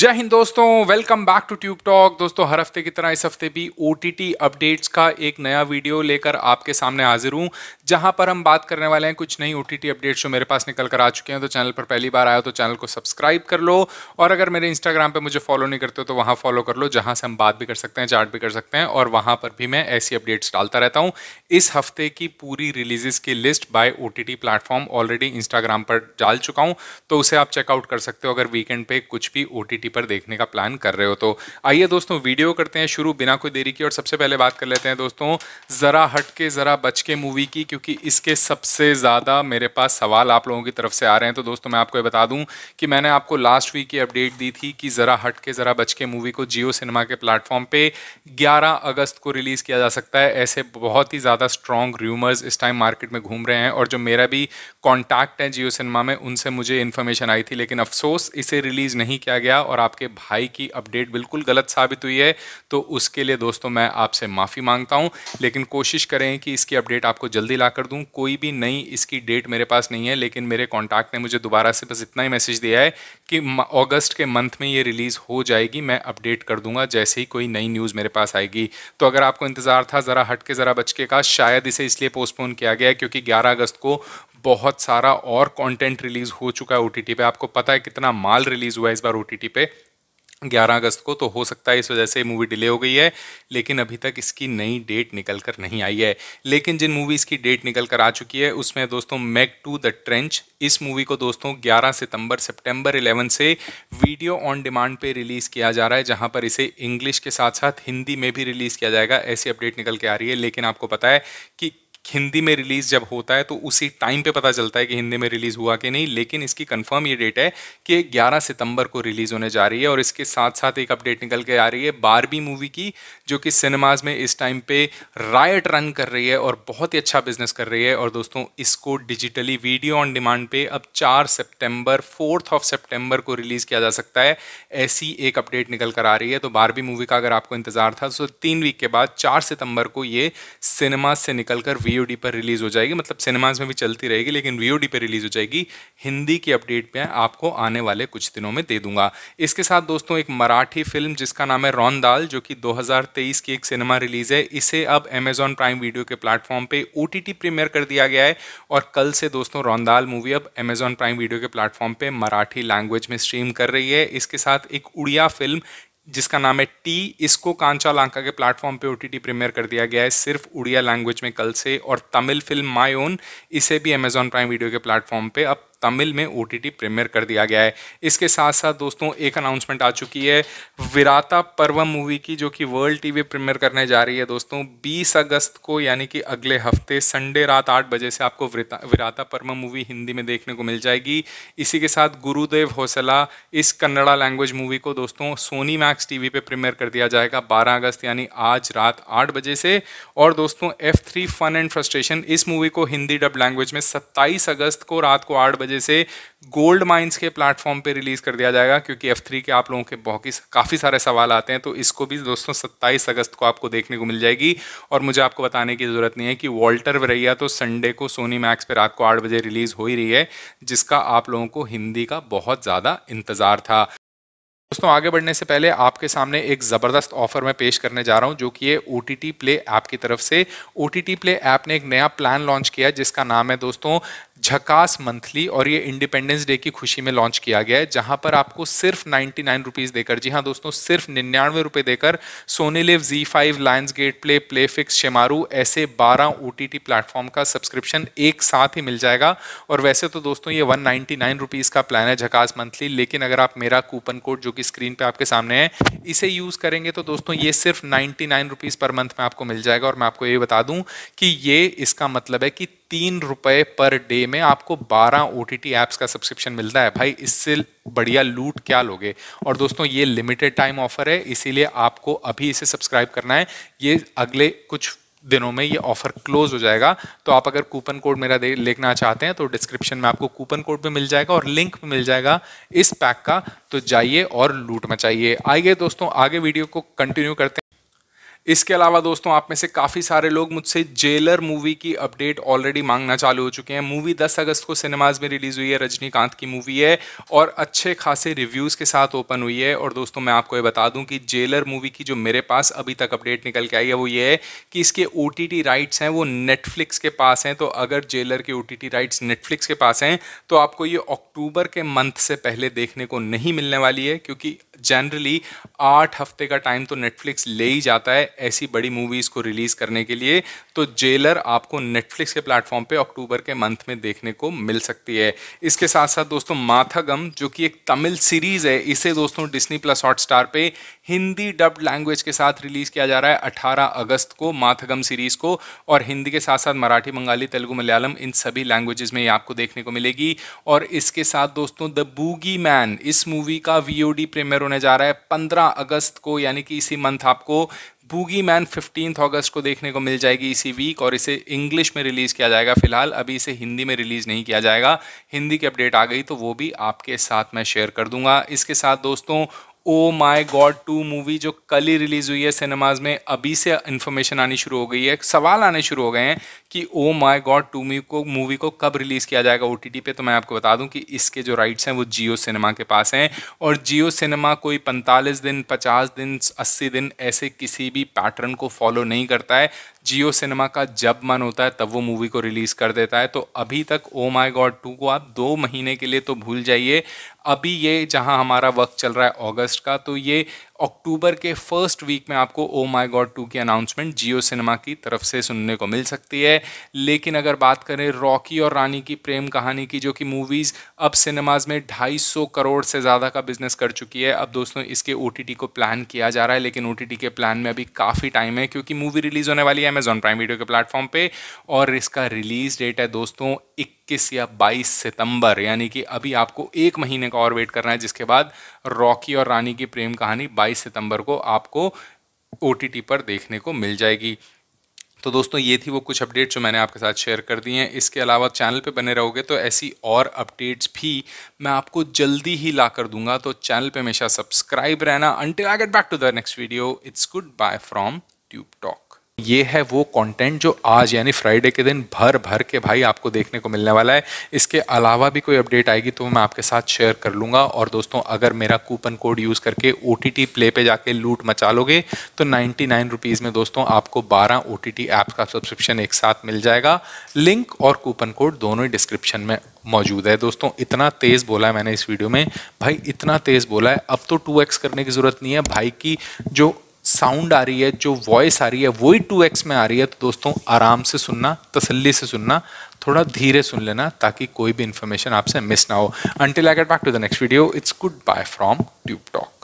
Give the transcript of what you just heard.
जय हिंद दोस्तों welcome back to Tube Talk दोस्तों हर हफ्ते की तरह इस हफ्ते भी ओ अपडेट्स का एक नया वीडियो लेकर आपके सामने हाजिर हूं जहां पर हम बात करने वाले हैं कुछ नई ओ अपडेट्स जो मेरे पास निकल कर आ चुके हैं तो चैनल पर पहली बार आया तो चैनल को सब्सक्राइब कर लो और अगर मेरे इंस्टाग्राम पर मुझे फॉलो नहीं करते हो तो वहाँ फॉलो कर लो जहाँ से हम बात भी कर सकते हैं चार्ट भी कर सकते हैं और वहाँ पर भी मैं ऐसी अपडेट्स डालता रहता हूँ इस हफ्ते की पूरी रिलीजेस की लिस्ट बाय ओ प्लेटफॉर्म ऑलरेडी इंस्टाग्राम पर डाल चुका हूँ तो उसे आप चेकआउट कर सकते हो अगर वीकेंड पर कुछ भी ओ पर देखने का प्लान कर रहे हो तो आइए दोस्तों वीडियो करते हैं शुरू बिना कोई देरी की और सबसे पहले बात कर लेते हैं दोस्तों ज़रा हट के ज़रा बच के मूवी की क्योंकि इसके सबसे ज़्यादा मेरे पास सवाल आप लोगों की तरफ से आ रहे हैं तो दोस्तों मैं आपको ये बता दूँ कि मैंने आपको लास्ट वीक की अपडेट दी थी कि ज़रा हट के ज़रा बच के मूवी को जियो सिनेमा के प्लेटफॉर्म पर ग्यारह अगस्त को रिलीज़ किया जा सकता है ऐसे बहुत ही ज़्यादा स्ट्रॉन्ग र्यूमर्स इस टाइम मार्केट में घूम रहे हैं और जो मेरा भी कॉन्टैक्ट है जियो सिनेमा में उनसे मुझे इन्फॉर्मेशन आई थी लेकिन अफसोस इसे रिलीज़ नहीं किया गया और और आपके भाई की अपडेट बिल्कुल गलत साबित हुई है तो उसके लिए दोस्तों मैं आपसे माफ़ी मांगता हूँ लेकिन कोशिश करें कि इसकी अपडेट आपको जल्दी ला कर दूँ कोई भी नई इसकी डेट मेरे पास नहीं है लेकिन मेरे कॉन्टैक्ट ने मुझे दोबारा से बस इतना ही मैसेज दिया है कि अगस्त के मंथ में ये रिलीज़ हो जाएगी मैं अपडेट कर दूंगा जैसे ही कोई नई न्यूज़ मेरे पास आएगी तो अगर आपको इंतज़ार था ज़रा हट के ज़रा बच के का शायद इसे इसलिए पोस्टपोन किया गया क्योंकि ग्यारह अगस्त को बहुत सारा और कंटेंट रिलीज हो चुका है ओ पे आपको पता है कितना माल रिलीज हुआ है इस बार ओ पे 11 अगस्त को तो हो सकता है इस वजह से मूवी डिले हो गई है लेकिन अभी तक इसकी नई डेट निकल कर नहीं आई है लेकिन जिन मूवीज़ की डेट निकल कर आ चुकी है उसमें दोस्तों मैक टू द ट्रेंच इस मूवी को दोस्तों 11 सितंबर सितंबर 11 से वीडियो ऑन डिमांड पे रिलीज़ किया जा रहा है जहां पर इसे इंग्लिश के साथ साथ हिंदी में भी रिलीज़ किया जाएगा ऐसी अपडेट निकल के आ रही है लेकिन आपको पता है कि हिंदी में रिलीज जब होता है तो उसी टाइम पे पता चलता है कि हिंदी में रिलीज हुआ कि नहीं लेकिन इसकी कंफर्म ये डेट है कि 11 सितंबर को रिलीज होने जा रही है और इसके साथ साथ एक अपडेट निकल के आ रही है बारबी मूवी की जो कि सिनेमाज में इस टाइम पे रायट रन कर रही है और बहुत ही अच्छा बिजनेस कर रही है और दोस्तों इसको डिजिटली वीडियो ऑन डिमांड पे अब चार सेप्टेम्बर फोर्थ ऑफ सेप्टेम्बर को रिलीज किया जा सकता है ऐसी एक अपडेट निकल कर आ रही है तो बारबी मूवी का अगर आपको इंतजार था तो तीन वीक के बाद चार सितंबर को ये सिनेमा से निकलकर वी पर रिलीज़ हो जाएगी मतलब सिनेमाज में भी चलती रहेगी लेकिन वी पर रिलीज़ हो जाएगी हिंदी की अपडेट पे आपको आने वाले कुछ दिनों में दे दूंगा इसके साथ दोस्तों एक मराठी फिल्म जिसका नाम है रौनदाल जो कि 2023 की एक सिनेमा रिलीज़ है इसे अब अमेजॉन प्राइम वीडियो के प्लेटफॉर्म पे ओ प्रीमियर कर दिया गया है और कल से दोस्तों रौनदाल मूवी अब एमेजॉन प्राइम वीडियो के प्लेटफॉर्म पर मराठी लैंग्वेज में स्ट्रीम कर रही है इसके साथ एक उड़िया फिल्म जिसका नाम है टी इसको कांचा लांका के प्लेटफॉर्म पे ओटीटी प्रीमियर कर दिया गया है सिर्फ उड़िया लैंग्वेज में कल से और तमिल फिल्म माई ओन इसे भी अमेजॉन प्राइम वीडियो के प्लेटफॉर्म पे अब तमिल में ओ टी प्रीमियर कर दिया गया है इसके साथ साथ दोस्तों एक अनाउंसमेंट आ चुकी है विराता पर्व मूवी की जो कि वर्ल्ड टीवी प्रीमियर करने जा रही है दोस्तों 20 अगस्त को यानी कि अगले हफ्ते संडे रात आठ बजे से आपको विराता पर्व मूवी हिंदी में देखने को मिल जाएगी इसी के साथ गुरुदेव हौसला इस कन्नड़ा लैंग्वेज मूवी को दोस्तों सोनी मैक्स टीवी वी प्रीमियर कर दिया जाएगा बारह अगस्त यानी आज रात आठ बजे से और दोस्तों एफ फन एंड फ्रस्ट्रेशन इस मूवी को हिंदी डब लैंग्वेज में सत्ताईस अगस्त को रात को आठ बजे वजह से गोल्ड माइंस के प्लेटफॉर्म पे रिलीज़ कर दिया जाएगा क्योंकि एफ थ्री के आप लोगों के बहुत ही काफ़ी सारे सवाल आते हैं तो इसको भी दोस्तों सत्ताईस अगस्त को आपको देखने को मिल जाएगी और मुझे आपको बताने की ज़रूरत नहीं है कि वॉल्टर वरैया तो संडे को सोनी मैक्स पर रात को आठ बजे रिलीज़ हो ही रही है जिसका आप लोगों को हिंदी का बहुत ज़्यादा इंतज़ार था दोस्तों आगे बढ़ने से पहले आपके सामने एक ज़बरदस्त ऑफर मैं पेश करने जा रहा हूं जो कि ये O T T play app की तरफ से O T T play app ने एक नया प्लान लॉन्च किया जिसका नाम है दोस्तों झकास मंथली और ये इंडिपेंडेंस डे की खुशी में लॉन्च किया गया है जहां पर आपको सिर्फ नाइन्टी नाइन रुपीज देकर जी हाँ दोस्तों सिर्फ निन्यानवे रुपए देकर Sony LIV Zee five Lionsgate play play fix Shemaroo ऐसे बारह ओ टी टी प्लेटफॉर्म का सब्सक्रिप्शन एक साथ ही मिल जाएगा और वैसे तो दोस्तों ये वन नाइन्टी नाइन रुपीज का प्लान है झकास मंथली लेकिन अगर आप मेरा कूपन कोड जो कि स्क्रीन पर आपके सामने है इसे यूज करेंगे तो दोस्तों ये सिर्फ ninety nine rupees per month में आपको मिल जाएगा और मैं आपको ये बता दूं कि ये इसका मतलब है कि तीन रुपए पर डे में आपको 12 ओ टी एप्स का सब्सक्रिप्शन मिलता है भाई इससे बढ़िया लूट क्या लोगे और दोस्तों ये लिमिटेड टाइम ऑफर है इसीलिए आपको अभी इसे सब्सक्राइब करना है ये अगले कुछ दिनों में ये ऑफर क्लोज हो जाएगा तो आप अगर कूपन कोड मेरा देखना चाहते हैं तो डिस्क्रिप्शन में आपको कूपन कोड भी मिल जाएगा और लिंक भी मिल जाएगा इस पैक का तो जाइए और लूट मचाइए आइए दोस्तों आगे वीडियो को कंटिन्यू करते हैं इसके अलावा दोस्तों आप में से काफ़ी सारे लोग मुझसे जेलर मूवी की अपडेट ऑलरेडी मांगना चालू हो चुके हैं मूवी 10 अगस्त को सिनेमाज में रिलीज हुई है रजनीकांत की मूवी है और अच्छे खासे रिव्यूज़ के साथ ओपन हुई है और दोस्तों मैं आपको ये बता दूं कि जेलर मूवी की जो मेरे पास अभी तक अपडेट निकल के आई है वो ये है कि इसके ओ राइट्स हैं वो नेटफ्लिक्स के पास हैं तो अगर जेलर के ओ राइट्स नेटफ्लिक्स के पास हैं तो आपको ये अक्टूबर के मंथ से पहले देखने को नहीं मिलने वाली है क्योंकि जनरली आठ हफ्ते का टाइम तो नेटफ्लिक्स ले ही जाता है ऐसी बड़ी मूवीज़ को रिलीज़ करने के लिए तो जेलर आपको नेटफ्लिक्स के प्लेटफॉर्म पे अक्टूबर के मंथ में देखने को मिल सकती है इसके साथ साथ दोस्तों माथागम जो कि एक तमिल सीरीज़ है इसे दोस्तों डिस्नी प्लस हॉट स्टार पे हिंदी डब लैंग्वेज के साथ रिलीज़ किया जा रहा है अठारह अगस्त को माथागम सीरीज़ को और हिंदी के साथ साथ मराठी बंगाली तेलुगु मलयालम इन सभी लैंग्वेजेस में ये आपको देखने को मिलेगी और इसके साथ दोस्तों द बूगी मैन इस मूवी का वीओडी प्रीमियर होने जा रहा है पंद्रह अगस्त को यानी कि इसी मंथ आपको बूगी मैन फिफ्टीन अगस्त को देखने को मिल जाएगी इसी वीक और इसे इंग्लिश में रिलीज़ किया जाएगा फिलहाल अभी इसे हिंदी में रिलीज़ नहीं किया जाएगा हिंदी की अपडेट आ गई तो वो भी आपके साथ मैं शेयर कर दूंगा इसके साथ दोस्तों oh my God two movie जो कल ही रिलीज़ हुई है सिनेमाज में अभी से इन्फॉर्मेशन आनी शुरू हो गई है सवाल आने शुरू हो गए हैं कि oh my God two movie को मूवी को कब रिलीज़ किया जाएगा ओ टी टी पे तो मैं आपको बता दूं कि इसके जो राइट्स हैं वो जियो सिनेमा के पास हैं और जियो सिनेमा कोई पैंतालीस दिन पचास दिन अस्सी दिन ऐसे किसी भी पैटर्न को फॉलो नहीं करता है जियो सिनेमा का जब मन होता है तब वो मूवी को रिलीज़ कर देता है तो अभी तक ओ माई गॉड टू को आप दो महीने के लिए तो भूल जाइए अभी ये जहां हमारा वक्त चल रहा है अगस्त का तो ये अक्टूबर के फर्स्ट वीक में आपको ओ माई गॉड टू की अनाउंसमेंट जियो सिनेमा की तरफ से सुनने को मिल सकती है लेकिन अगर बात करें रॉकी और रानी की प्रेम कहानी की जो कि मूवीज़ अब सिनेमाज में 250 करोड़ से ज़्यादा का बिजनेस कर चुकी है अब दोस्तों इसके ओ को प्लान किया जा रहा है लेकिन ओ के प्लान में अभी काफ़ी टाइम है क्योंकि मूवी रिलीज़ होने वाली है अमेजॉन प्राइम वीडियो के प्लेटफॉर्म पर और इसका रिलीज़ डेट है दोस्तों 21 या 22 सितंबर यानी कि अभी आपको एक महीने का और वेट करना है जिसके बाद रॉकी और रानी की प्रेम कहानी 22 सितंबर को आपको ओ पर देखने को मिल जाएगी तो दोस्तों ये थी वो कुछ अपडेट्स जो मैंने आपके साथ शेयर कर दी हैं इसके अलावा चैनल पे बने रहोगे तो ऐसी और अपडेट्स भी मैं आपको जल्दी ही ला कर दूंगा तो चैनल पे हमेशा सब्सक्राइब रहना until I get back to the next video it's good bye from Tube Talk ये है वो कंटेंट जो आज यानी फ्राइडे के दिन भर भर के भाई आपको देखने को मिलने वाला है इसके अलावा भी कोई अपडेट आएगी तो मैं आपके साथ शेयर कर लूँगा और दोस्तों अगर मेरा कूपन कोड यूज़ करके ओ प्ले पे जाके लूट मचा लोगे तो नाइन्टी नाइन रुपीज़ में दोस्तों आपको बारह ओ टी ऐप्स का सब्सक्रिप्शन एक साथ मिल जाएगा लिंक और कूपन कोड दोनों ही डिस्क्रिप्शन में मौजूद है दोस्तों इतना तेज़ बोला है मैंने इस वीडियो में भाई इतना तेज़ बोला है अब तो एक्स करने की ज़रूरत नहीं है भाई की जो साउंड आ रही है जो वॉइस आ रही है वही टू एक्स में आ रही है तो दोस्तों आराम से सुनना तसल्ली से सुनना थोड़ा धीरे सुन लेना ताकि कोई भी इन्फॉर्मेशन आपसे मिस ना हो until I get back to the next video it's good bye from Tube talk